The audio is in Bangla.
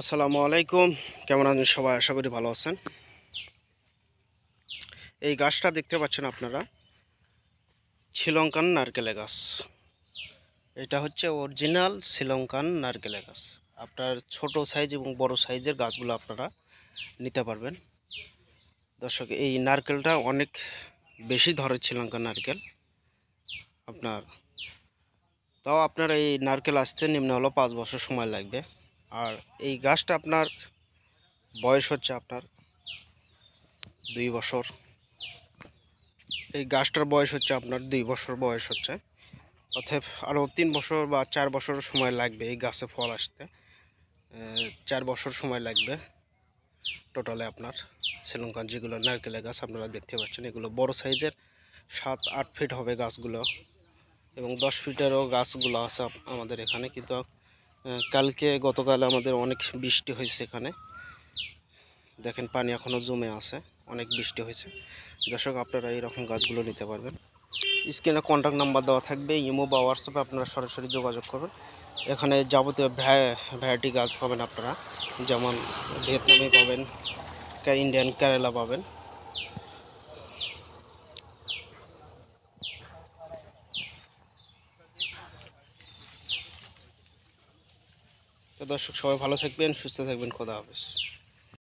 আসসালামু আলাইকুম কেমন আছেন সবাই আশা করি ভালো আছেন এই গাছটা দেখতে পাচ্ছেন আপনারা শ্রীলঙ্কান নারকেলে গাছ এটা হচ্ছে অরিজিনাল শ্রীলঙ্কান নারকেলে গাছ আপনার ছোট সাইজ এবং বড় সাইজের গাছগুলো আপনারা নিতে পারবেন দর্শক এই নারকেলটা অনেক বেশি ধরে শ্রীলঙ্কান নারকেল আপনার তাও আপনার এই নারকেল আসতে নিম্ন হলো পাঁচ বছর সময় লাগবে আর এই গাছটা আপনার বয়স হচ্ছে আপনার দুই বছর এই গাছটার বয়স হচ্ছে আপনার দুই বছর বয়স হচ্ছে অথব আরও তিন বছর বা চার বছর সময় লাগবে এই গাছে ফল আসতে চার বছর সময় লাগবে টোটালে আপনার শ্রীলঙ্কার যেগুলো নারকেলের গাছ আপনারা দেখতে পাচ্ছেন এগুলো বড় সাইজের সাত আট ফিট হবে গাছগুলো এবং দশ ফিটেরও গাছগুলো আছে আমাদের এখানে কিন্তু কালকে গতকাল আমাদের অনেক বৃষ্টি হয়েছে এখানে দেখেন পানি এখনও জমে আছে অনেক বৃষ্টি হয়েছে দর্শক আপনারা এইরকম গাছগুলো নিতে পারবেন স্ক্রিনে কন্ট্যাক্ট নাম্বার দেওয়া থাকবে ইমো বা হোয়াটসঅ্যাপে আপনারা সরাসরি যোগাযোগ করবেন এখানে যাবতীয় ভ্যারাইটি গাছ পাবেন আপনারা যেমন ভিয়েতনামি পাবেন ইন্ডিয়ান কেরালা পাবেন তো দর্শক সবাই ভালো থাকবেন সুস্থ থাকবেন খোদা হাফেজ